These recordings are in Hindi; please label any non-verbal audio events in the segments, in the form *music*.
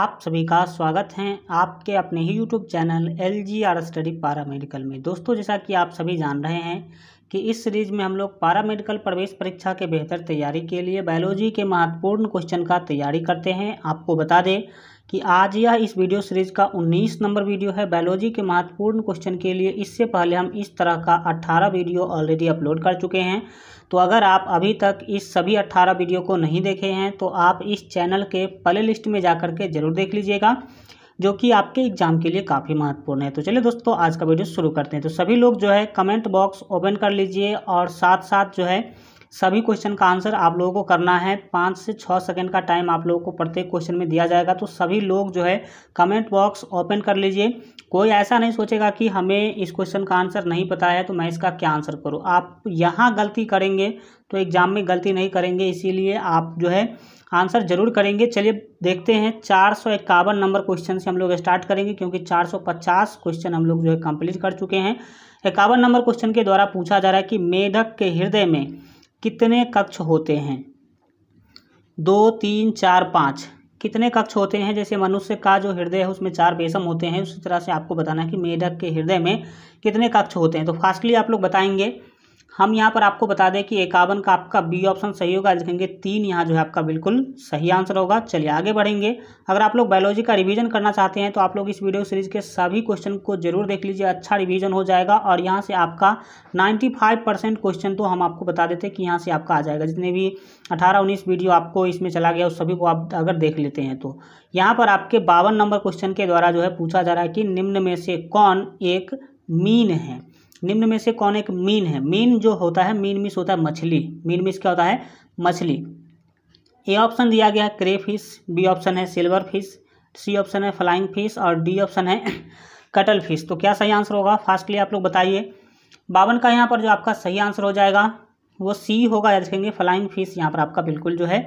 आप सभी का स्वागत है आपके अपने ही YouTube channel L G R study paramedical में दोस्तों जैसा कि आप सभी जान रहे हैं कि इस सीरीज में हम लोग पारा मेडिकल प्रवेश परीक्षा के बेहतर तैयारी के लिए बायोलॉजी के महत्वपूर्ण क्वेश्चन का तैयारी करते हैं आपको बता दें कि आज यह इस वीडियो सीरीज का 19 नंबर वीडियो है बायोलॉजी के महत्वपूर्ण क्वेश्चन के लिए इससे पहले हम इस तरह का 18 वीडियो ऑलरेडी अपलोड कर चुके हैं तो अगर आप अभी तक इस सभी 18 वीडियो को नहीं देखे हैं तो आप इस चैनल के प्ले लिस्ट में जा के ज़रूर देख लीजिएगा जो कि आपके एग्जाम के लिए काफ़ी महत्वपूर्ण है तो चलिए दोस्तों आज का वीडियो शुरू करते हैं तो सभी लोग जो है कमेंट बॉक्स ओपन कर लीजिए और साथ साथ जो है सभी क्वेश्चन का आंसर आप लोगों को करना है पाँच से छः सेकेंड का टाइम आप लोगों को प्रत्येक क्वेश्चन में दिया जाएगा तो सभी लोग जो है कमेंट बॉक्स ओपन कर लीजिए कोई ऐसा नहीं सोचेगा कि हमें इस क्वेश्चन का आंसर नहीं पता है तो मैं इसका क्या आंसर करूँ आप यहाँ गलती करेंगे तो एग्जाम में गलती नहीं करेंगे इसीलिए आप जो है आंसर जरूर करेंगे चलिए देखते हैं चार सौ इक्यावन नंबर क्वेश्चन से हम लोग स्टार्ट करेंगे क्योंकि चार सौ पचास क्वेश्चन हम लोग जो है कंप्लीट कर चुके हैं इक्यावन नंबर क्वेश्चन के द्वारा पूछा जा रहा है कि मेढक के हृदय में कितने कक्ष होते हैं दो तीन चार पाँच कितने कक्ष होते हैं जैसे मनुष्य का जो हृदय है उसमें चार बेसम होते हैं उसी तरह से आपको बताना है कि मेढक के हृदय में कितने कक्ष होते हैं तो फास्टली आप लोग बताएंगे हम यहाँ पर आपको बता दें कि इक्यावन का आपका बी ऑप्शन सही होगा लिखेंगे तीन यहाँ जो है आपका बिल्कुल सही आंसर होगा चलिए आगे बढ़ेंगे अगर आप लोग बायोलॉजी का रिवीजन करना चाहते हैं तो आप लोग इस वीडियो सीरीज के सभी क्वेश्चन को जरूर देख लीजिए अच्छा रिवीजन हो जाएगा और यहाँ से आपका नाइन्टी फाइव परसेंट क्वेश्चन तो हम आपको बता देते हैं कि यहाँ से आपका आ जाएगा जितने भी अठारह उन्नीस वीडियो आपको इसमें चला गया उस सभी को आप अगर देख लेते हैं तो यहाँ पर आपके बावन नंबर क्वेश्चन के द्वारा जो है पूछा जा रहा है कि निम्न में से कौन एक मीन है निम्न में से कौन एक मीन है मीन जो होता है मीन मिस होता है मछली मीन मिस क्या होता है मछली ए ऑप्शन दिया गया है क्रे फिश बी ऑप्शन है सिल्वर फिश सी ऑप्शन है फ्लाइंग फिश और डी ऑप्शन है *clears throat* कटल फिश तो क्या सही आंसर होगा फास्टली आप लोग बताइए बावन का यहाँ पर जो आपका सही आंसर हो जाएगा वो सी होगा या देखेंगे फ्लाइंग फिश यहाँ पर आपका बिल्कुल जो है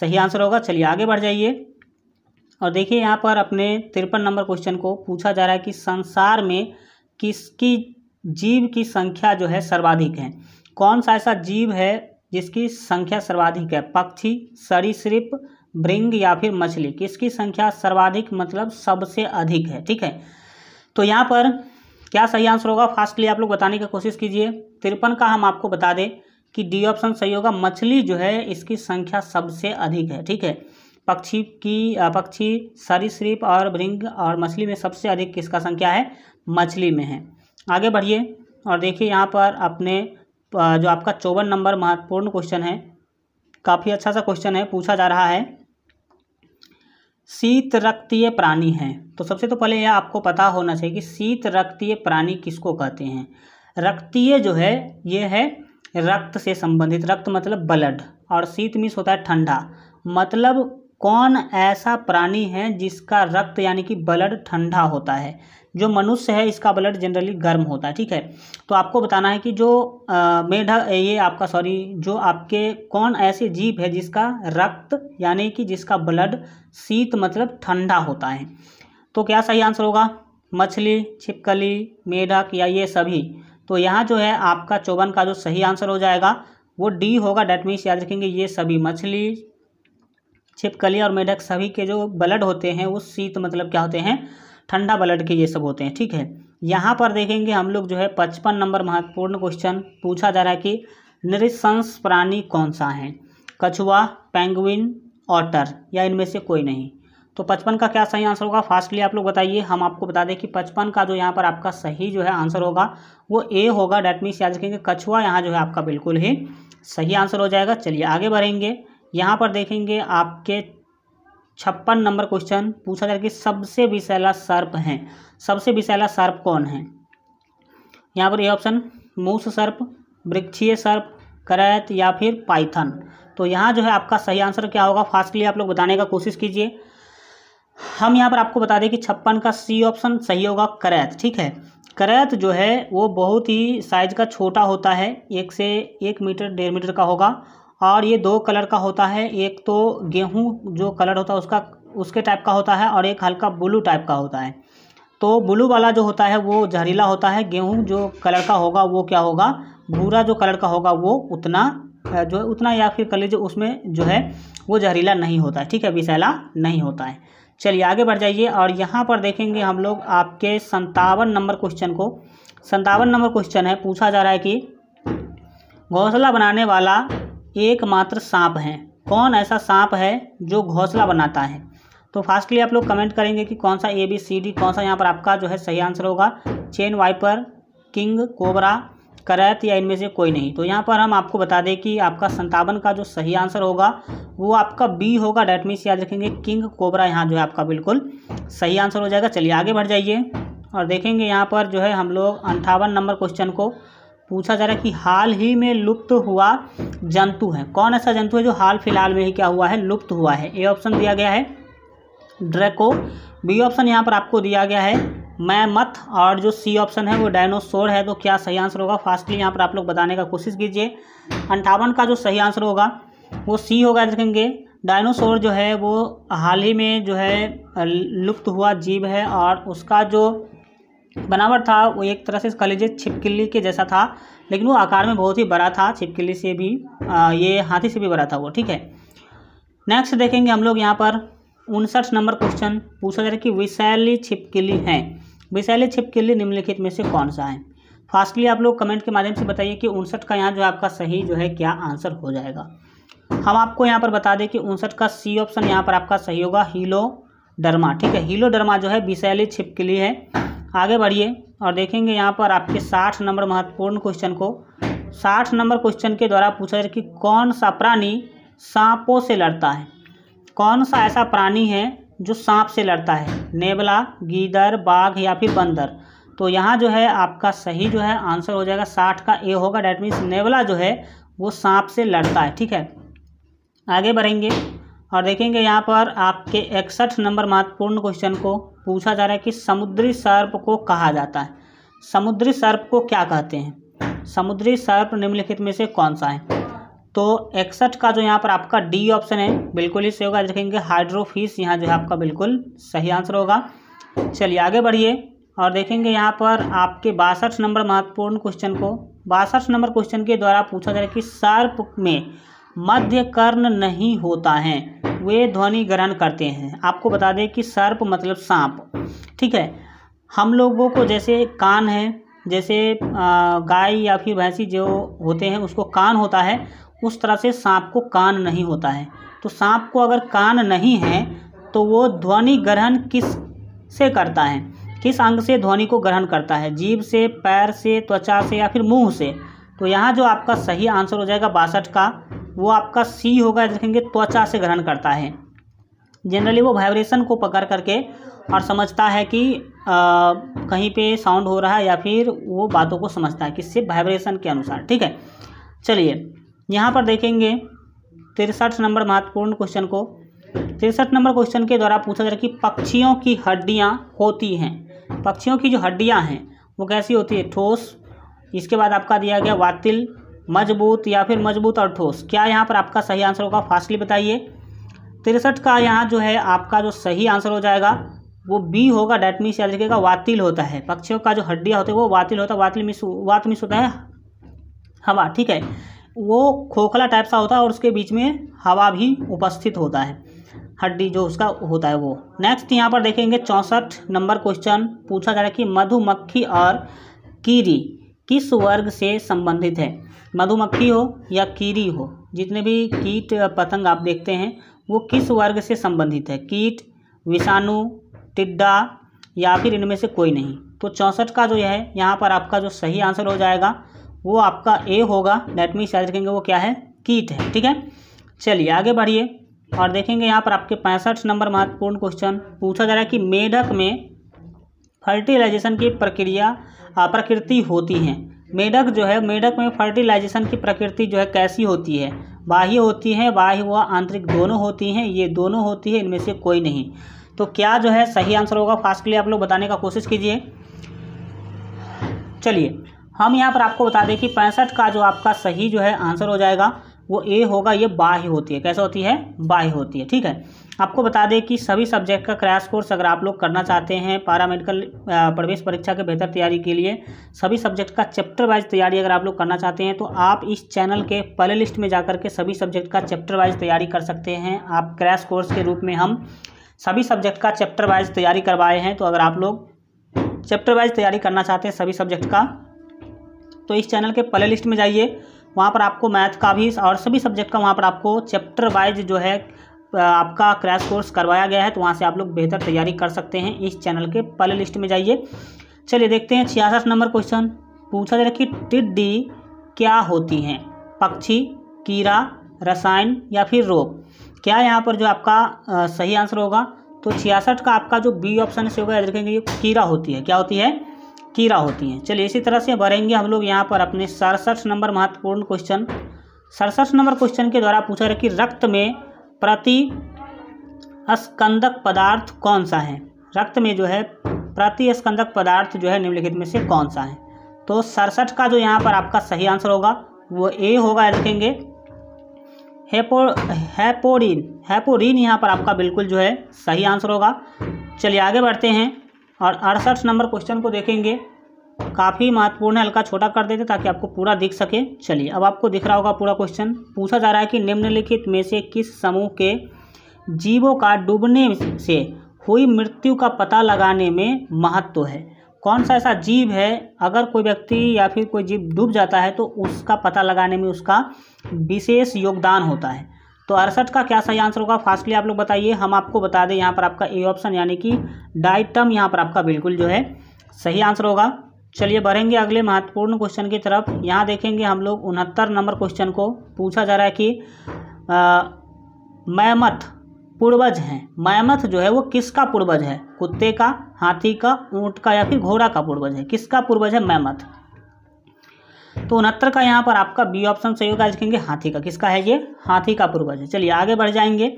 सही आंसर होगा चलिए आगे बढ़ जाइए और देखिए यहाँ पर अपने तिरपन नंबर क्वेश्चन को पूछा जा रहा है कि संसार में किसकी जीव की संख्या जो है सर्वाधिक है कौन सा ऐसा जीव है जिसकी संख्या सर्वाधिक है पक्षी सरीसृप ब्रिंग या फिर मछली किसकी संख्या सर्वाधिक मतलब सबसे अधिक है ठीक है तो यहाँ पर क्या सही आंसर होगा फास्टली आप लोग बताने की कोशिश कीजिए तिरपन का हम आपको बता दें कि डी ऑप्शन सही होगा मछली जो है इसकी संख्या सबसे अधिक है ठीक है पक्षी की पक्षी सरीसृप और भृंग और मछली में सबसे अधिक किसका संख्या है मछली में है आगे बढ़िए और देखिए यहाँ पर अपने जो आपका चौवन नंबर महत्वपूर्ण क्वेश्चन है काफ़ी अच्छा सा क्वेश्चन है पूछा जा रहा है शीत रक्तीय प्राणी हैं तो सबसे तो पहले यह आपको पता होना चाहिए कि शीत रक्तीय प्राणी किसको कहते हैं रक्तीय जो है ये है रक्त से संबंधित रक्त मतलब ब्लड और शीत मिस होता है ठंडा मतलब कौन ऐसा प्राणी है जिसका रक्त यानी कि ब्लड ठंडा होता है जो मनुष्य है इसका ब्लड जनरली गर्म होता है ठीक है तो आपको बताना है कि जो मेढक ये आपका सॉरी जो आपके कौन ऐसे जीव है जिसका रक्त यानी कि जिसका ब्लड शीत मतलब ठंडा होता है तो क्या सही आंसर होगा मछली छिपकली मेढक या ये सभी तो यहाँ जो है आपका चौवन का जो सही आंसर हो जाएगा वो डी होगा डेट मीन्स याद रखेंगे ये सभी मछली छिपकली और मेढक सभी के जो ब्लड होते हैं वो शीत मतलब क्या होते हैं ठंडा ब्लड के ये सब होते हैं ठीक है यहाँ पर देखेंगे हम लोग जो है पचपन नंबर महत्वपूर्ण क्वेश्चन पूछा जा रहा है कि निरसंस प्राणी कौन सा है कछुआ पेंगुइन ऑटर या इनमें से कोई नहीं तो पचपन का क्या सही आंसर होगा फास्टली आप लोग बताइए हम आपको बता दें कि पचपन का जो यहाँ पर आपका सही जो है आंसर होगा वो ए होगा डैट मीन्स याद रखेंगे कछुआ यहाँ जो है आपका बिल्कुल ही सही आंसर हो जाएगा चलिए आगे बढ़ेंगे यहाँ पर देखेंगे आपके छप्पन नंबर क्वेश्चन पूछा जाए कि सबसे विषैला सर्प है सबसे विषैला सर्प कौन है यहाँ पर ये ऑप्शन मूस सर्प वृक्षीय सर्प करैत या फिर पाइथन तो यहाँ जो है आपका सही आंसर क्या होगा फास्टली आप लोग बताने का कोशिश कीजिए हम यहाँ पर आपको बता दें कि छप्पन का सी ऑप्शन सही होगा करैत ठीक है करैत जो है वो बहुत ही साइज का छोटा होता है एक से एक मीटर डेढ़ मीटर का होगा और ये दो कलर का होता है एक तो गेहूँ जो कलर होता है उसका उसके टाइप का होता है और एक हल्का ब्लू टाइप का होता है तो ब्लू वाला जो होता है वो जहरीला होता है गेहूँ जो कलर का होगा वो क्या होगा भूरा जो कलर का होगा वो उतना जो है उतना या फिर कर लीजिए उसमें जो है वो जहरीला नहीं होता है ठीक है विशैला नहीं होता है चलिए आगे बढ़ जाइए और यहाँ पर देखेंगे हम लोग आपके संतावन नंबर क्वेश्चन को संतावन नंबर क्वेश्चन है पूछा जा रहा है कि घोंसला बनाने वाला एकमात्र सांप हैं कौन ऐसा सांप है जो घोंसला बनाता है तो फास्टली आप लोग कमेंट करेंगे कि कौन सा ए बी सी डी कौन सा यहाँ पर आपका जो है सही आंसर होगा चेन वाइपर किंग कोबरा करैत या इनमें से कोई नहीं तो यहाँ पर हम आपको बता दें कि आपका संतावन का जो सही आंसर होगा वो आपका बी होगा डेट मीन्स याद रखेंगे किंग कोबरा यहाँ जो है आपका बिल्कुल सही आंसर हो जाएगा चलिए आगे बढ़ जाइए और देखेंगे यहाँ पर जो है हम लोग अंठावन नंबर क्वेश्चन को पूछा जा रहा है कि हाल ही में लुप्त हुआ जंतु है कौन ऐसा जंतु है जो हाल फिलहाल में ही क्या हुआ है लुप्त हुआ है ए ऑप्शन दिया गया है ड्रेको बी ऑप्शन यहाँ पर आपको दिया गया है मैमथ और जो सी ऑप्शन है वो डायनोसोर है तो क्या सही आंसर होगा फास्टली यहाँ पर आप लोग बताने का कोशिश कीजिए अंठावन का जो सही आंसर होगा वो सी होगा देखेंगे डायनोसोर जो है वो हाल ही में जो है लुप्त हुआ जीव है और उसका जो बनावट था वो एक तरह से इसका लीजिए छिपकिली के जैसा था लेकिन वो आकार में बहुत ही बड़ा था छिपकिली से भी आ, ये हाथी से भी बड़ा था वो ठीक है नेक्स्ट देखेंगे हम लोग यहाँ पर उनसठ नंबर क्वेश्चन पूछा जा रहा है कि विशैली छिपकिली है विशैली छिपकिली निम्नलिखित में से कौन सा है फास्टली आप लोग कमेंट के माध्यम से बताइए कि उनसठ का यहाँ जो है आपका सही जो है क्या आंसर हो जाएगा हम आपको यहाँ पर बता दें कि उनसठ का सी ऑप्शन यहाँ पर आपका सही होगा हीलो डरमा ठीक है हीलो डरमा जो है विशैली छिपकली है आगे बढ़िए और देखेंगे यहाँ पर आपके साठ नंबर महत्वपूर्ण क्वेश्चन को साठ नंबर क्वेश्चन के द्वारा पूछा जाए कि कौन सा प्राणी सांपों से लड़ता है कौन सा ऐसा प्राणी है जो सांप से लड़ता है नेवला गीदर बाघ या फिर बंदर तो यहाँ जो है आपका सही जो है आंसर हो जाएगा साठ का ए होगा डैट मीन्स नेवला जो है वो सांप से लड़ता है ठीक है आगे बढ़ेंगे और देखेंगे यहाँ पर आपके इकसठ नंबर महत्वपूर्ण क्वेश्चन को पूछा जा रहा है कि समुद्री सर्प को कहा जाता है समुद्री सर्प को क्या कहते हैं समुद्री सर्प निम्नलिखित में से कौन सा है तो इकसठ का जो यहाँ पर आपका डी ऑप्शन है बिल्कुल ही सही होगा देखेंगे हाइड्रोफिस यहाँ जो है आपका बिल्कुल सही आंसर होगा चलिए आगे बढ़िए और देखेंगे यहाँ पर आपके बासठ नंबर महत्वपूर्ण क्वेश्चन को बासठ नंबर क्वेश्चन के द्वारा पूछा जा रहा है कि सर्प में मध्य कर्ण नहीं होता है वे ध्वनि ग्रहण करते हैं आपको बता दें कि सर्प मतलब सांप ठीक है हम लोगों को जैसे कान है जैसे गाय या फिर भैंसी जो होते हैं उसको कान होता है उस तरह से सांप को कान नहीं होता है तो सांप को अगर कान नहीं है तो वो ध्वनि ग्रहण किस से करता है किस अंग से ध्वनि को ग्रहण करता है जीभ से पैर से त्वचा से या फिर मुंह से तो यहाँ जो आपका सही आंसर हो जाएगा बासठ का वो आपका सी होगा देखेंगे त्वचा से ग्रहण करता है जनरली वो वाइब्रेशन को पकड़ करके और समझता है कि आ, कहीं पे साउंड हो रहा है या फिर वो बातों को समझता है किससे वाइब्रेशन के अनुसार ठीक है चलिए यहाँ पर देखेंगे तिरसठ नंबर महत्वपूर्ण क्वेश्चन को तिरसठ नंबर क्वेश्चन के द्वारा पूछा जा रहा है कि पक्षियों की हड्डियाँ होती हैं पक्षियों की जो हड्डियाँ हैं वो कैसी होती है ठोस इसके बाद आपका दिया गया वातिल मजबूत या फिर मजबूत और ठोस क्या यहाँ पर आपका सही आंसर होगा फास्टली बताइए तिरसठ का यहाँ जो है आपका जो सही आंसर हो जाएगा वो बी होगा डैट मीन्स या का वातिल होता है पक्षियों का जो हड्डियाँ होती है वो वातिल होता है वातिल मिस वात मिस होता है हवा ठीक है वो खोखला टाइप सा होता है और उसके बीच में हवा भी उपस्थित होता है हड्डी जो उसका होता है वो नेक्स्ट यहाँ पर देखेंगे चौंसठ नंबर क्वेश्चन पूछा जा रहा है कि मधुमक्खी और कीरी किस वर्ग से संबंधित है मधुमक्खी हो या कीड़ी हो जितने भी कीट पतंग आप देखते हैं वो किस वर्ग से संबंधित है कीट विषाणु टिड्डा या फिर इनमें से कोई नहीं तो चौंसठ का जो है यहाँ पर आपका जो सही आंसर हो जाएगा वो आपका ए होगा डेट मीन याद रखेंगे वो क्या है कीट है ठीक है चलिए आगे बढ़िए और देखेंगे यहाँ पर आपके पैंसठ नंबर महत्वपूर्ण क्वेश्चन पूछा जा रहा है कि मेढक में फर्टिलाइजेशन की प्रक्रिया प्रकृति होती है मेढक जो है मेढक में फर्टिलाइजेशन की प्रकृति जो है कैसी होती है बाह्य होती है बाह्य व आंतरिक दोनों होती हैं ये दोनों होती है इनमें से कोई नहीं तो क्या जो है सही आंसर होगा फास्ट के लिए आप लोग बताने का कोशिश कीजिए चलिए हम यहाँ पर आपको बता दें कि पैंसठ का जो आपका सही जो है आंसर हो जाएगा वो ए होगा ये बाह्य होती है कैसे होती है बाह्य होती है ठीक है आपको बता दें कि सभी सब्जेक्ट का क्रैश कोर्स अगर आप लोग करना चाहते हैं पैरामेडिकल प्रवेश परीक्षा के बेहतर तैयारी के लिए सभी सब्जेक्ट का चैप्टर वाइज तैयारी अगर आप लोग करना चाहते हैं तो आप इस चैनल के प्ले लिस्ट में जाकर के सभी सब्जेक्ट का चैप्टर वाइज तैयारी कर सकते हैं आप क्रैश कोर्स के रूप में हम सभी सब्जेक्ट का चैप्टर वाइज तैयारी करवाए हैं तो अगर आप लोग चैप्टर वाइज तैयारी करना चाहते हैं सभी सब्जेक्ट का तो इस चैनल के प्ले लिस्ट में जाइए वहाँ पर आपको मैथ का भी और सभी सब्जेक्ट का वहाँ पर आपको चैप्टर वाइज जो है आपका क्रैश कोर्स करवाया गया है तो वहाँ से आप लोग बेहतर तैयारी कर सकते हैं इस चैनल के पहले लिस्ट में जाइए चलिए देखते हैं छियासठ नंबर क्वेश्चन पूछा जा रहा कि टिड्डी क्या होती हैं पक्षी कीड़ा रसायन या फिर रोग क्या यहाँ पर जो आपका सही आंसर होगा तो छियासठ का आपका जो बी ऑप्शन से होगा याद रखेंगे ये कीड़ा होती है क्या होती है कीड़ा होती हैं चलिए इसी तरह से बढ़ेंगे हम लोग यहाँ पर अपने सड़सठ नंबर महत्वपूर्ण क्वेश्चन सड़सठ नंबर क्वेश्चन के द्वारा पूछा गया कि रक्त में प्रति स्कंदक पदार्थ कौन सा है रक्त में जो है प्रति स्कंदक पदार्थ जो है निम्नलिखित में से कौन सा है तो सड़सठ का जो यहाँ पर आपका सही आंसर होगा वो ए होगा लिखेंगे हेपो हैपोरिन हैपोरिन यहाँ पर आपका बिल्कुल जो है सही आंसर होगा चलिए आगे बढ़ते हैं और अड़सठ नंबर क्वेश्चन को देखेंगे काफ़ी महत्वपूर्ण है हल्का छोटा कर देते ताकि आपको पूरा दिख सके चलिए अब आपको दिख रहा होगा पूरा क्वेश्चन पूछा जा रहा है कि निम्नलिखित में से किस समूह के जीवों का डूबने से हुई मृत्यु का पता लगाने में महत्व है कौन सा ऐसा जीव है अगर कोई व्यक्ति या फिर कोई जीव डूब जाता है तो उसका पता लगाने में उसका विशेष योगदान होता है तो अड़सठ का क्या सही आंसर होगा फास्टली आप लोग बताइए हम आपको बता दें यहाँ पर आपका ए ऑप्शन यानी कि डाइटम यहाँ पर आपका बिल्कुल जो है सही आंसर होगा चलिए बढ़ेंगे अगले महत्वपूर्ण क्वेश्चन की तरफ यहाँ देखेंगे हम लोग उनहत्तर नंबर क्वेश्चन को पूछा जा रहा है कि मैमथ पूर्वज हैं मैमथ जो है वो किसका पूर्वज है कुत्ते का हाथी का ऊँट का या फिर घोड़ा का पूर्वज है किसका पूर्वज है मैमथ तो उनहत्तर का यहाँ पर आपका बी ऑप्शन सही होगा लिखेंगे कहेंगे हाथी का किसका है ये हाथी का पूर्वज है चलिए आगे बढ़ जाएंगे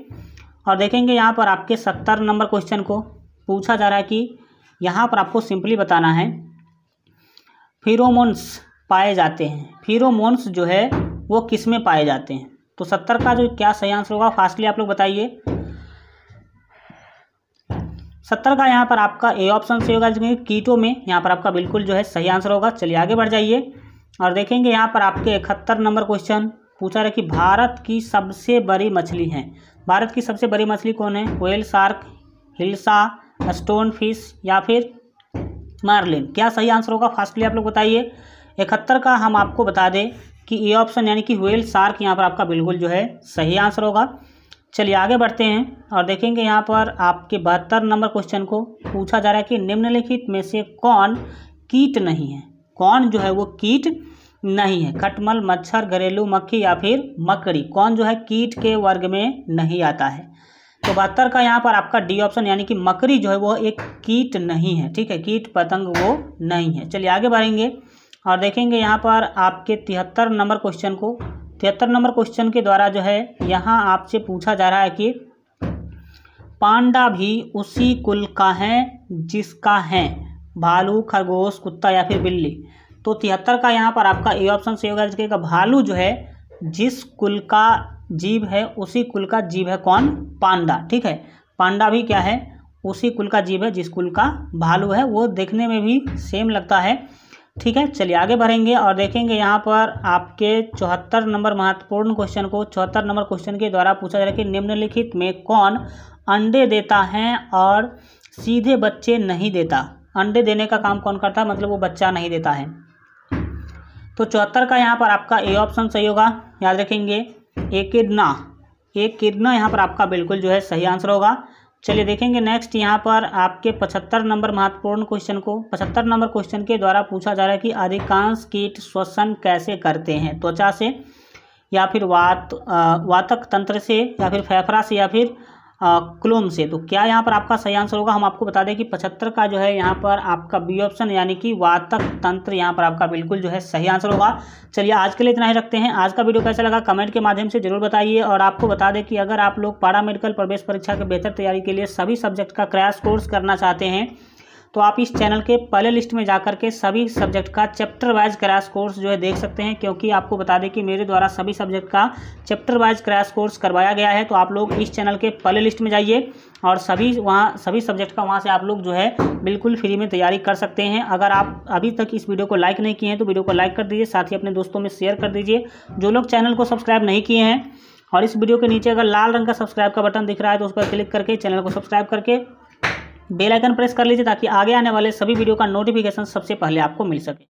और देखेंगे यहाँ पर आपके सत्तर नंबर क्वेश्चन को पूछा जा रहा है कि यहाँ पर आपको सिंपली बताना है फिरोमोन्स पाए जाते हैं फिरोमोन्स जो है वो किस में पाए जाते हैं तो सत्तर का जो क्या सही आंसर होगा फास्टली आप लोग बताइए सत्तर का यहाँ पर आपका ए ऑप्शन सही होगा कीटो में यहाँ पर आपका बिल्कुल जो है सही आंसर होगा चलिए आगे बढ़ जाइए और देखेंगे यहाँ पर आपके इकहत्तर नंबर क्वेश्चन पूछा है कि भारत की सबसे बड़ी मछली है भारत की सबसे बड़ी मछली कौन है whale shark hilsa stonefish या फिर मार्लिन क्या सही आंसर होगा फास्टली आप लोग बताइए इकहत्तर का हम आपको बता दें कि ए ऑप्शन यानी कि वेल शार्क यहाँ पर आपका बिल्कुल जो है सही आंसर होगा चलिए आगे बढ़ते हैं और देखेंगे यहाँ पर आपके बहत्तर नंबर क्वेश्चन को पूछा जा रहा है कि निम्नलिखित में से कौन कीट नहीं है कौन जो है वो कीट नहीं है खटमल मच्छर घरेलू मक्खी या फिर मकड़ी कौन जो है कीट के वर्ग में नहीं आता है तो बहत्तर का यहाँ पर आपका डी ऑप्शन यानी कि मकड़ी जो है वो एक कीट नहीं है ठीक है कीट पतंग वो नहीं है चलिए आगे बढ़ेंगे और देखेंगे यहाँ पर आपके तिहत्तर नंबर क्वेश्चन को तिहत्तर नंबर क्वेश्चन के द्वारा जो है यहाँ आपसे पूछा जा रहा है कि पांडा भी उसी कुल का है जिसका है भालू खरगोश कुत्ता या फिर बिल्ली तो तिहत्तर का यहाँ पर आपका ए ऑप्शन सही होगा जिसके भालू जो है जिस कुल का जीव है उसी कुल का जीव है कौन पांडा ठीक है पांडा भी क्या है उसी कुल का जीव है जिस कुल का भालू है वो देखने में भी सेम लगता है ठीक है चलिए आगे बढ़ेंगे और देखेंगे यहाँ पर आपके चौहत्तर नंबर महत्वपूर्ण क्वेश्चन को चौहत्तर नंबर क्वेश्चन के द्वारा पूछा जा रहा है कि निम्नलिखित में कौन अंडे देता है और सीधे बच्चे नहीं देता अंडे देने का काम कौन करता है मतलब वो बच्चा नहीं देता है तो चौहत्तर का यहाँ पर आपका ए ऑप्शन सही होगा याद रखेंगे एक किडना यहाँ पर आपका बिल्कुल जो है सही आंसर होगा चलिए देखेंगे नेक्स्ट यहाँ पर आपके पचहत्तर नंबर महत्वपूर्ण क्वेश्चन को पचहत्तर नंबर क्वेश्चन के द्वारा पूछा जा रहा है कि अधिकांश कीट श्वसन कैसे करते हैं त्वचा से या फिर वात वातक तंत्र से या फिर फेफड़ा से या फिर क्लोम से तो क्या यहाँ पर आपका सही आंसर होगा हम आपको बता दें कि पचहत्तर का जो है यहाँ पर आपका बी ऑप्शन यानी कि वातक तंत्र यहाँ पर आपका बिल्कुल जो है सही आंसर होगा चलिए आज के लिए इतना ही रखते हैं आज का वीडियो कैसा लगा कमेंट के माध्यम से जरूर बताइए और आपको बता दें कि अगर आप लोग पारा मेडिकल प्रवेश परीक्षा के बेहतर तैयारी के लिए सभी सब्जेक्ट का क्रैश कोर्स करना चाहते हैं तो आप इस चैनल के पहले लिस्ट में जाकर के सभी सब्जेक्ट का चैप्टर वाइज क्रैश कोर्स जो है देख सकते हैं क्योंकि आपको बता दें कि मेरे द्वारा सभी सब्जेक्ट का चैप्टर वाइज क्रैश कोर्स करवाया गया है तो आप लोग इस चैनल के पहले लिस्ट में जाइए और सभी वहाँ सभी सब्जेक्ट का वहाँ से आप लोग जो है बिल्कुल फ्री में तैयारी कर सकते हैं अगर आप अभी तक इस वीडियो को लाइक नहीं किए हैं तो वीडियो को लाइक कर दीजिए साथ ही अपने दोस्तों में शेयर कर दीजिए जो लोग चैनल को सब्सक्राइब नहीं किए हैं और इस वीडियो के नीचे अगर लाल रंग का सब्सक्राइब का बटन दिख रहा है तो उस पर क्लिक करके चैनल को सब्सक्राइब करके बेल आइकन प्रेस कर लीजिए ताकि आगे आने वाले सभी वीडियो का नोटिफिकेशन सबसे पहले आपको मिल सके